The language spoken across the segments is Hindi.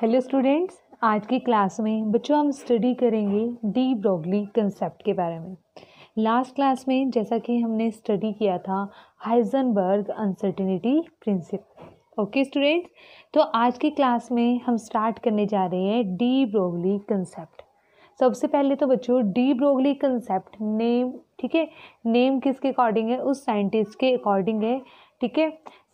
हेलो स्टूडेंट्स आज की क्लास में बच्चों हम स्टडी करेंगे डी ब्रोगली कंसेप्ट के बारे में लास्ट क्लास में जैसा कि हमने स्टडी किया था Heisenberg uncertainty principle okay students तो आज की क्लास में हम स्टार्ट करने जा रहे हैं डी ब्रोगली कंसेप्ट सबसे पहले तो बच्चों डी ब्रोगली कंसेप्ट नेम ठीक है नेम किसके अकॉर्डिंग है उस साइंटिस्ट के अकॉर्डिंग है ठीक है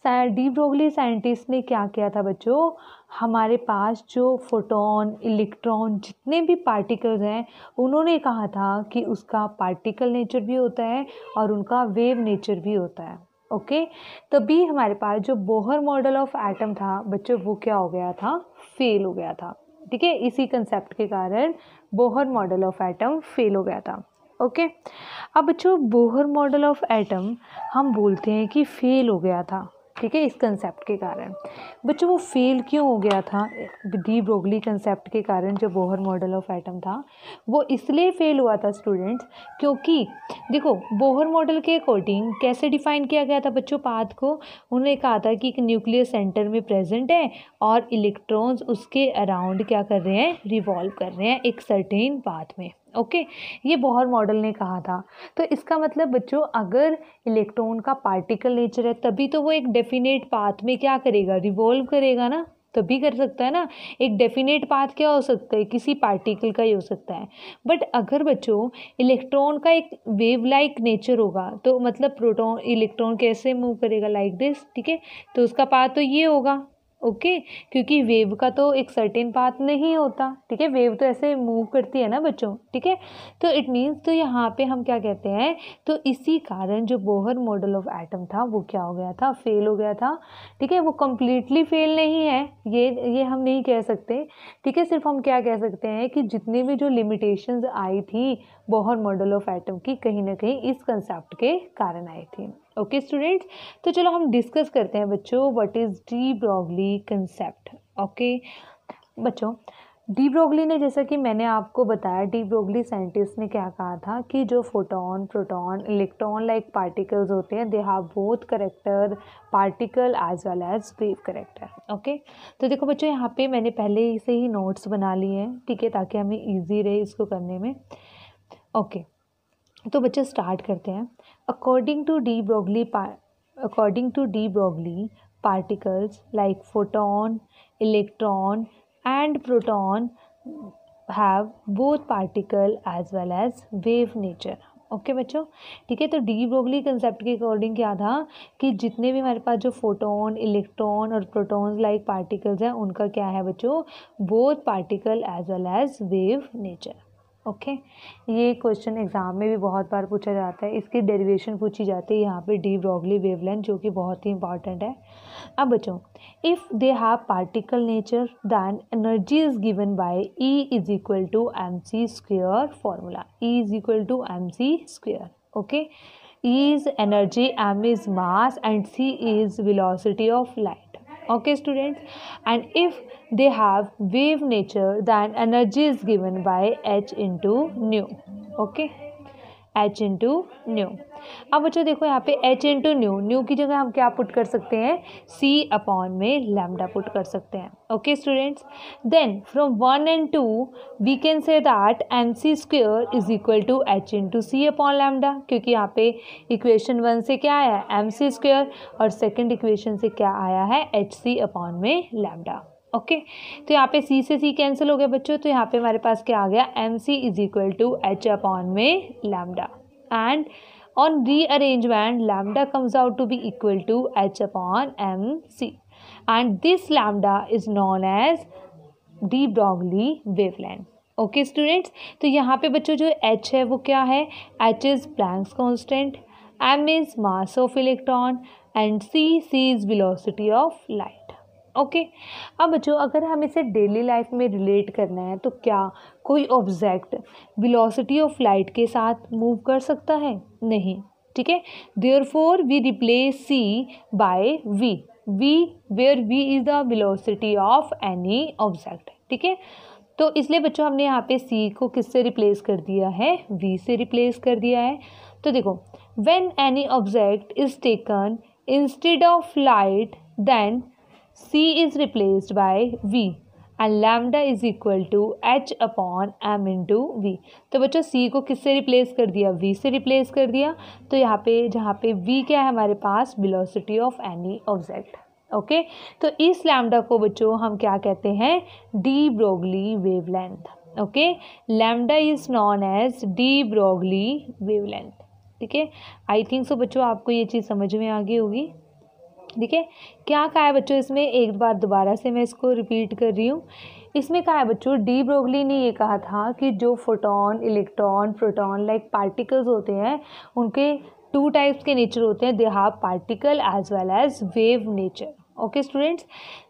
डी ब्रोगली साइंटिस्ट ने क्या किया था बच्चों हमारे पास जो फोटोन इलेक्ट्रॉन जितने भी पार्टिकल्स हैं उन्होंने कहा था कि उसका पार्टिकल नेचर भी होता है और उनका वेव नेचर भी होता है ओके तभी हमारे पास जो बोहर मॉडल ऑफ एटम था बच्चों वो क्या हो गया था फेल हो गया था ठीक है इसी कंसेप्ट के कारण Bohr model of atom fail हो गया था ओके अब बच्चों बोहर मॉडल ऑफ एटम हम बोलते हैं कि फेल हो गया था ठीक है इस कंसेप्ट के कारण बच्चों वो फेल क्यों हो गया था डी ब्रोगली कंसेप्ट के कारण जो बोहर मॉडल ऑफ एटम था वो इसलिए फेल हुआ था स्टूडेंट्स क्योंकि देखो बोहर मॉडल के अकॉर्डिंग कैसे डिफाइन किया गया था बच्चों पाथ को उन्होंने कहा था कि एक न्यूक्लियर सेंटर में प्रेजेंट है और इलेक्ट्रॉन्स उसके अराउंड क्या कर रहे हैं रिवॉल्व कर रहे हैं एक सर्टेन पाथ में ओके ये बोहर मॉडल ने कहा था तो इसका मतलब बच्चों अगर इलेक्ट्रॉन का पार्टिकल नेचर है तभी तो वो एक डेफिनेट पाथ में क्या करेगा रिवॉल्व करेगा ना तभी कर सकता है ना एक डेफिनेट पाथ क्या हो सकता है किसी पार्टिकल का ही हो सकता है बट अगर बच्चों इलेक्ट्रॉन का एक वेव लाइक नेचर होगा तो मतलब प्रोटॉन इलेक्ट्रॉन कैसे मूव करेगा लाइक दिस ठीक है तो उसका पाथ तो ये होगा ओके क्योंकि वेव का तो एक सर्टेन पाथ नहीं होता ठीक है वेव तो ऐसे मूव करती है ना बच्चों ठीक है तो इट मीन्स तो यहाँ पे हम क्या कहते हैं तो इसी कारण जो बोहर मॉडल ऑफ एटम था वो क्या हो गया था फेल हो गया था ठीक है वो कम्प्लीटली फेल नहीं है ये ये हम नहीं कह सकते ठीक है सिर्फ हम क्या कह सकते हैं कि जितनी भी जो लिमिटेशंस आई थी बोहर मॉडल ऑफ एटम की कहीं ना कहीं इस कंसेप्ट के कारण आई थी ओके स्टूडेंट्स तो चलो हम डिस्कस करते हैं बच्चों what is de Broglie concept okay बच्चों डी ब्रोगली ने जैसा कि मैंने आपको बताया डी ब्रोगली साइंटिस्ट ने क्या कहा था कि जो photon proton electron like particles होते हैं they have both character particle as well as wave character okay तो देखो बच्चों यहाँ पे मैंने पहले से ही नोट्स बना लिए हैं ठीक है ताकि हमें ईजी रहे इसको करने में ओके okay, तो बच्चे स्टार्ट करते हैं According to de Broglie, according to de Broglie particles like photon, electron, and proton have both particle as well as wave nature. Okay okay, बच्चों ठीक है तो डी ब्रोगली कंसेप्ट के अकॉर्डिंग क्या था कि जितने भी हमारे पास जो फोटोन इलेक्ट्रॉन और प्रोटॉन्स लाइक पार्टिकल्स हैं उनका क्या है बच्चों both particle as well as wave nature okay ये क्वेश्चन एग्ज़ाम में भी बहुत बार पूछा जाता है इसकी डेरिवेशन पूछी जाती है यहाँ पे डी ब्रॉगली वेवलेंथ जो कि बहुत ही इंपॉर्टेंट है अब बच्चों if they have particle nature then energy is given by E is equal to m c square formula E is equal to m c square okay E is energy m is mass and c is velocity of light okay students and if they have wave nature then energy is given by h into nu okay h into nu अब बच्चों देखो यहाँ पे एच इंटू न्यू न्यू की जगह हम क्या पुट कर सकते हैं सी अपॉन में लैमडा पुट कर सकते हैं okay students then from one and two we can say that m c square is equal to h into c upon lambda क्योंकि यहाँ पे इक्वेशन वन से क्या आया एम सी स्क्वेयर और सेकेंड इक्वेशन से क्या आया है एच सी अपॉन में लैमडा ओके तो यहाँ पे सी से सी कैंसिल हो गया बच्चों तो यहाँ पे हमारे पास क्या आ गया m c is equal to h upon में lambda and on lambda comes out to be equal to h to h m c and this lambda is known as de broglie wavelength okay students तो यहाँ पे बच्चों जो एच है वो क्या है h is Planck's constant m is mass of electron and c c is velocity of light okay अब जो अगर हम इसे डेली लाइफ में रिलेट करना है तो क्या कोई ऑब्जेक्ट वेलोसिटी ऑफ लाइट के साथ मूव कर सकता है नहीं ठीक है therefore we replace c by v v where v is the velocity of any object ठीक है तो इसलिए बच्चों हमने यहाँ पे सी को किससे रिप्लेस कर दिया है वी से रिप्लेस कर दिया है तो देखो when any object is taken instead of light then C is replaced by V and lambda is equal to h upon m into v तो बच्चों सी को किससे रिप्लेस कर दिया वी से रिप्लेस कर दिया तो यहाँ पे जहाँ पे वी क्या है हमारे पास velocity of any object okay तो इस लैमडा को बच्चों हम क्या कहते हैं de Broglie wavelength okay lambda is known as de Broglie wavelength ठीक है आई थिंक सो बच्चों आपको ये चीज़ समझ में आ गई होगी ठीक है क्या कहा है बच्चों इसमें एक बार दोबारा से मैं इसको रिपीट कर रही हूँ इसमें कहा है बच्चों डी ब्रोगली ने ये कहा था कि जो photon electron proton like particles होते हैं उनके टू टाइप्स के नेचर होते हैं they have particle as well as wave nature okay students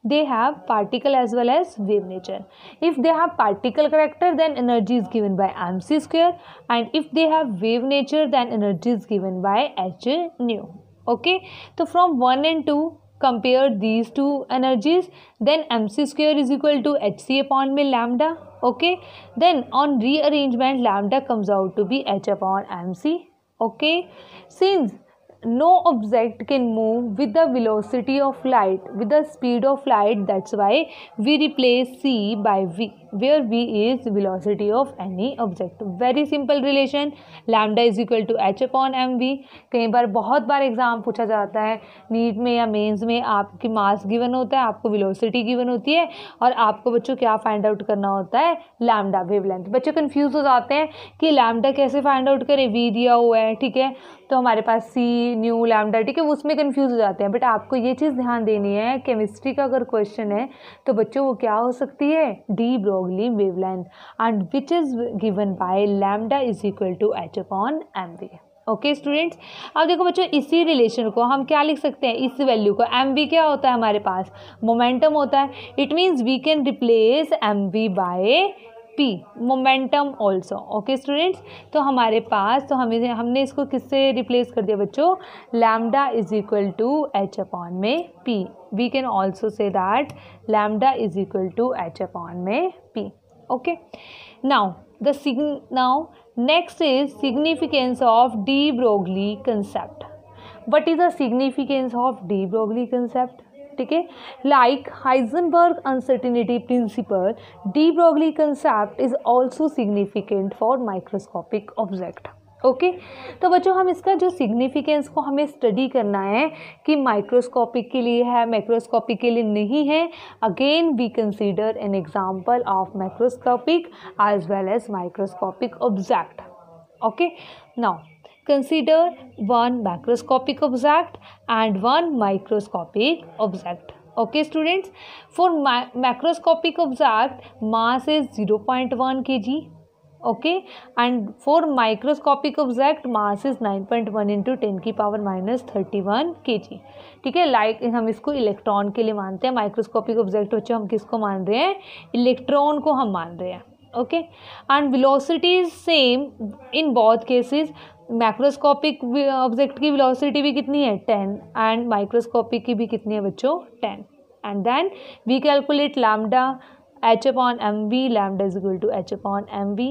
they have particle as well as wave nature if they have particle character then energy is given by m c square and if they have wave nature then energy is given by h nu okay so from 1 and 2 compare these two energies then mc square is equal to hc upon me lambda okay then on rearrangement lambda comes out to be h upon mc okay since no object can move with the velocity of light with the speed of light that's why we replace c by v v is velocity of any object very simple relation lambda is equal to h upon m v कई बार बहुत बार एग्ज़ाम पूछा जाता है नीट में या मेन्स में आपकी मास गिवन होता है आपको विलोसिटी गिवन होती है और आपको बच्चों क्या फाइंड आउट करना होता है लैमडा लेंथ बच्चे कन्फ्यूज़ हो जाते हैं कि लैमडा कैसे फाइंड आउट करें वी दिया हुआ है ठीक है तो हमारे पास सी न्यू लैमडा ठीक है उसमें कन्फ्यूज हो जाते हैं बट आपको ये चीज़ ध्यान देनी है केमिस्ट्री का अगर क्वेश्चन है तो बच्चों वो क्या हो सकती है de block Broglie wavelength and which is given by lambda is equal to h upon m v okay okay, students अब देखो बच्चों इसी रिलेशन को हम क्या लिख सकते हैं इस वैल्यू को एम वी क्या होता है हमारे पास मोमेंटम होता है it means we can replace m v by p momentum also okay students तो हमारे पास तो हमें हमने इसको किससे रिप्लेस कर दिया बच्चों lambda is equal to h upon में p we can also say that lambda is equal to h upon में p okay now the sig now next is significance of de Broglie concept what is the significance of de Broglie concept ठीक है like Heisenberg uncertainty principle de Broglie concept is also significant for microscopic object okay तो बच्चों हम इसका जो सिग्निफिकेंस को हमें स्टडी करना है कि माइक्रोस्कोपिक के लिए है माइक्रोस्कोपिक के लिए नहीं है again we consider an example of microscopic as well as microscopic object okay now Consider one macroscopic object and one microscopic object. Okay students for ma macroscopic mass is zero point one k g okay and for microscopic object mass is nine point one into ten की power minus thirty one k g ठीक है लाइक हम इसको इलेक्ट्रॉन के लिए मानते हैं माइक्रोस्कोपिक ऑब्जेक्ट बच्चों हम किसको मान रहे हैं इलेक्ट्रॉन को हम मान रहे हैं okay and velocity is same in बहुत केसेस मैक्रोस्कोपिक ऑब्जेक्ट की वेलोसिटी भी कितनी है टेन एंड माइक्रोस्कोपिक की भी कितनी है बच्चों ten and then we calculate lambda h upon m v lambda is equal to h upon m v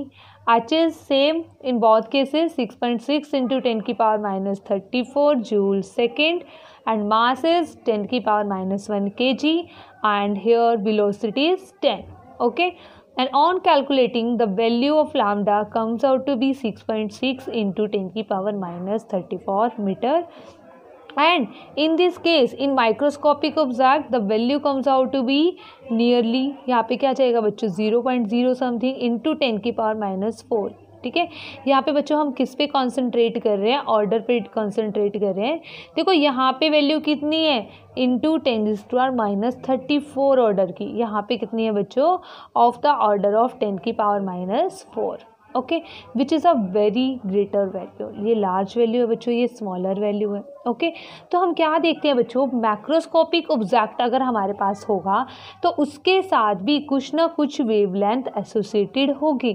h is same in बहुत cases six point six into ten की power minus thirty four joule second and mass is ten की power minus one k g and here velocity is ten okay and on calculating the value of lambda comes out to be 6.6 into 10 की power minus 34 meter and in this case in microscopic observed the value comes out to be nearly yahan pe kya jayega bachcho 0.0 something into 10 की power minus 4 ठीक है यहाँ पे बच्चों हम किस पे कॉन्सेंट्रेट कर रहे हैं ऑर्डर पे कॉन्सेंट्रेट कर रहे हैं देखो यहाँ पे वैल्यू कितनी है into ten is to are minus thirty four order की यहाँ पे कितनी है बच्चों of the order of ten की power minus four okay which is a very greater value ये लार्ज वैल्यू है बच्चों ये स्मॉलर वैल्यू है ओके तो हम क्या देखते हैं बच्चों मैक्रोस्कोपिक ऑब्जेक्ट अगर हमारे पास होगा तो उसके साथ भी कुछ ना कुछ वेवलेंथ एसोसिएटेड होगी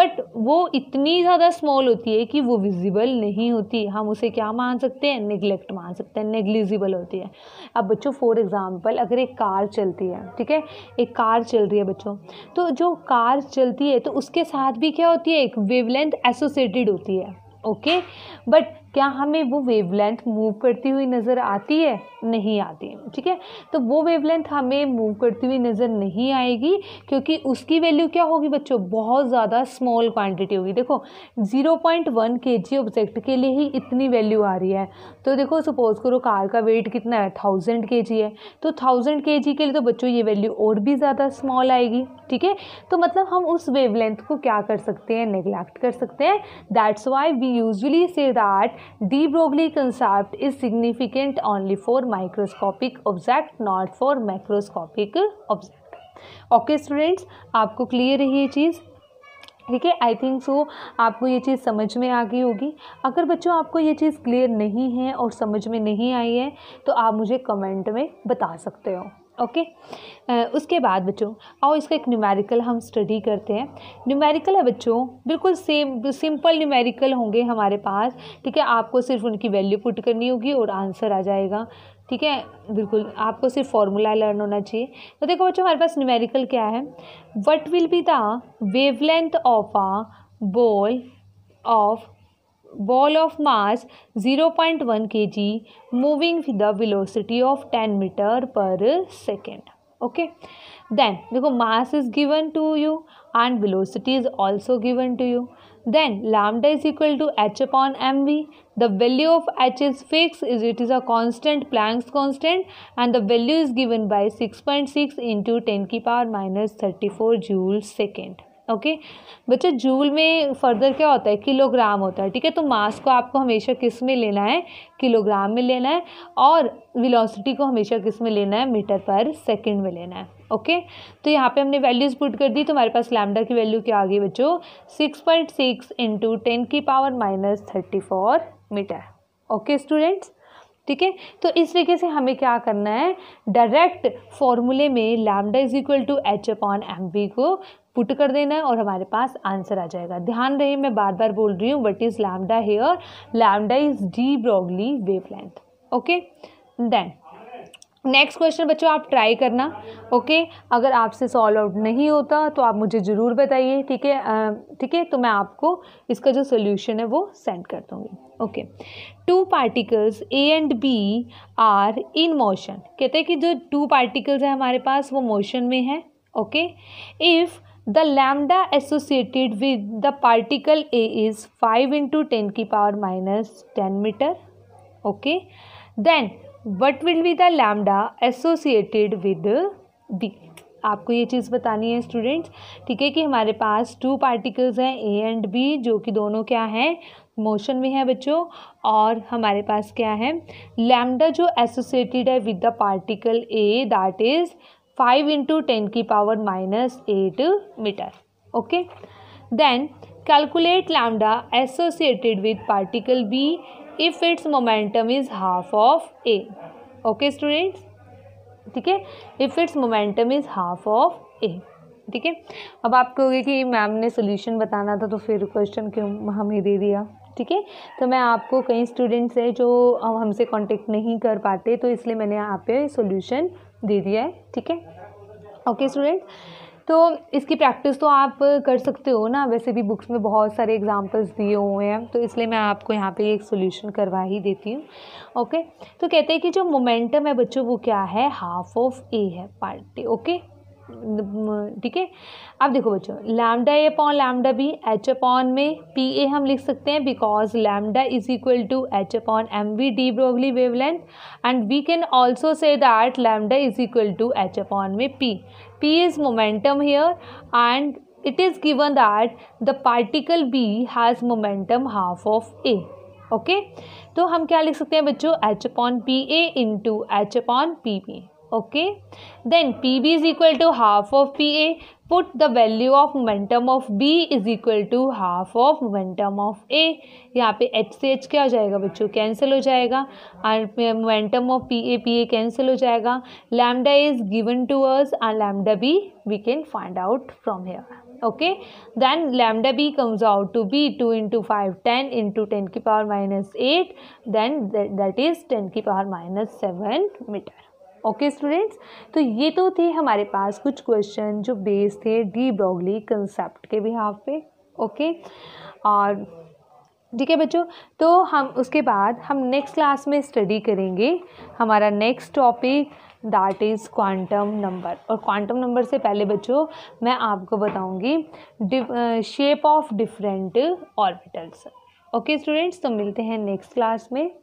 बट वो इतनी ज़्यादा स्मॉल होती है कि वो विजिबल नहीं होती हम उसे क्या मान सकते हैं निगलेक्ट मान सकते हैं नेग्लिजिबल होती है अब बच्चों फॉर एग्ज़ाम्पल अगर एक कार चलती है ठीक है एक कार चल रही है बच्चों तो जो कार चलती है तो उसके साथ भी क्या होती है एक वेवलेंथ एसोसिएटेड होती है ओके बट क्या हमें वो वेवलेंथ मूव करती हुई नज़र आती है नहीं आती ठीक है तो वो वेवलेंथ हमें मूव करती हुई नज़र नहीं आएगी क्योंकि उसकी वैल्यू क्या होगी बच्चों बहुत ज़्यादा स्मॉल क्वांटिटी होगी देखो 0.1 पॉइंट ऑब्जेक्ट के लिए ही इतनी वैल्यू आ रही है तो देखो सपोज करो कार का वेट कितना है थाउजेंड के है तो थाउजेंड के के लिए तो बच्चों ये वैल्यू और भी ज़्यादा स्मॉल आएगी ठीक है तो मतलब हम उस वेवलेंथ को क्या कर सकते हैं निगलैक्ट कर सकते हैं that's why we usually say that de Broglie concept is significant only for microscopic object not for microscopic object okay students आपको क्लियर है ये चीज़ ठीक है आई थिंक सो आपको ये चीज़ समझ में आ गई होगी अगर बच्चों आपको ये चीज़ क्लियर नहीं है और समझ में नहीं आई है तो आप मुझे कमेंट में बता सकते हो ओके okay? Uh, उसके बाद बच्चों आओ इसका एक न्यूमेरिकल हम स्टडी करते हैं न्यूमेरिकल है बच्चों बिल्कुल सेम सिंपल न्यूमेरिकल होंगे हमारे पास ठीक है आपको सिर्फ उनकी वैल्यू पुट करनी होगी और आंसर आ जाएगा ठीक है बिल्कुल आपको सिर्फ फॉर्मूला लर्न होना चाहिए तो देखो बच्चों हमारे पास न्यूमेरिकल क्या है what will be the wavelength of a ball of ball of mass 0.1 kg moving with the velocity of 10 meter per second okay then देखो mass is given to you and velocity is also given to you then lambda is equal to h upon mv the value of h is fixed is it is a constant Planck's constant and the value is given by 6.6 into 10 की power minus 34 joules second okay बच्चा जूल में फर्दर क्या होता है किलोग्राम होता है ठीक है तो मास को आपको हमेशा किस में लेना है किलोग्राम में लेना है और विलोसिटी को हमेशा किस में लेना है मीटर पर सेकेंड में लेना है ओके तो यहाँ पे हमने वैल्यूज़ पुट कर दी तो हमारे पास लैमडा की वैल्यू क्या आ गई बच्चों six point six into ten की power minus thirty four metre okay students ठीक है तो इस तरीके से हमें क्या करना है डायरेक्ट फॉर्मूले में lambda is equal to h upon m b को पुट कर देना है और हमारे पास आंसर आ जाएगा ध्यान रहे मैं बार बार बोल रही हूँ what is lambda here lambda is de Broglie wavelength okay then next question बच्चों आप ट्राई करना ओके okay? अगर आपसे सॉल्व आउट नहीं होता तो आप मुझे ज़रूर बताइए ठीक है ठीक है तो मैं आपको इसका जो सोल्यूशन है वो सेंड कर दूँगी okay two particles A and B are in motion कहते हैं कि जो टू पार्टिकल्स हैं हमारे पास वो मोशन में है okay if the lambda associated with the particle A is five into ten की power minus ten metre okay then what will be the lambda associated with B आपको ये चीज़ बतानी है स्टूडेंट्स ठीक है कि हमारे पास टू पार्टिकल्स हैं ए एंड बी जो कि दोनों क्या हैं मोशन में है बच्चों और हमारे पास क्या है लैमडा जो एसोसिएटेड है with the particle A that is five into ten की power minus eight metre okay then calculate lambda associated with particle B if its momentum is half of A okay students ठीक है if its momentum is half of A ठीक है अब आप कहोगे कि मैम ने सोल्यूशन बताना था तो फिर क्वेश्चन क्यों हमें दे दिया ठीक है तो मैं आपको कई स्टूडेंट्स हैं जो हमसे कांटेक्ट नहीं कर पाते तो इसलिए मैंने यहाँ पे सोल्यूशन दे दिया है ठीक है ओके स्टूडेंट तो इसकी प्रैक्टिस तो आप कर सकते हो ना वैसे भी बुक्स में बहुत सारे एग्जांपल्स दिए हुए हैं तो इसलिए मैं आपको यहाँ पे एक सोल्यूशन करवा ही देती हूँ ओके तो कहते हैं कि जो मोमेंटम है बच्चों वो क्या है हाफ ऑफ ए है पार्टी ओके ठीक है अब देखो बच्चों lambda A upon lambda B h upon में पी ए हम लिख सकते हैं because lambda is equal to h upon m v de Broglie length and we can also say that lambda is equal to h upon में p p is momentum here and it is given that the particle B has momentum half of A okay तो हम क्या लिख सकते हैं बच्चों H upon p A into h upon p B okay p B is equal to half of p A put the value of momentum of B is equal to half of momentum of A यहाँ पे एच से एच क्या हो जाएगा बच्चों कैंसिल हो जाएगा और momentum of p A p A cancel हो जाएगा lambda is given to us or lambda B we can find out from here okay then lambda B comes out to be two into five ten into ten की power minus eight then that is ten की power minus seven metre okay students तो ये तो थे हमारे पास कुछ क्वेश्चन जो बेस थे डी ब्रॉगली कंसेप्ट के बिहाफ पे ओके okay? और ठीक है बच्चों तो हम उसके बाद हम नेक्स्ट क्लास में स्टडी करेंगे हमारा next topic that is quantum number और क्वांटम नंबर से पहले बच्चों मैं आपको बताऊंगी shape of different orbitals okay students तो मिलते हैं नेक्स्ट क्लास में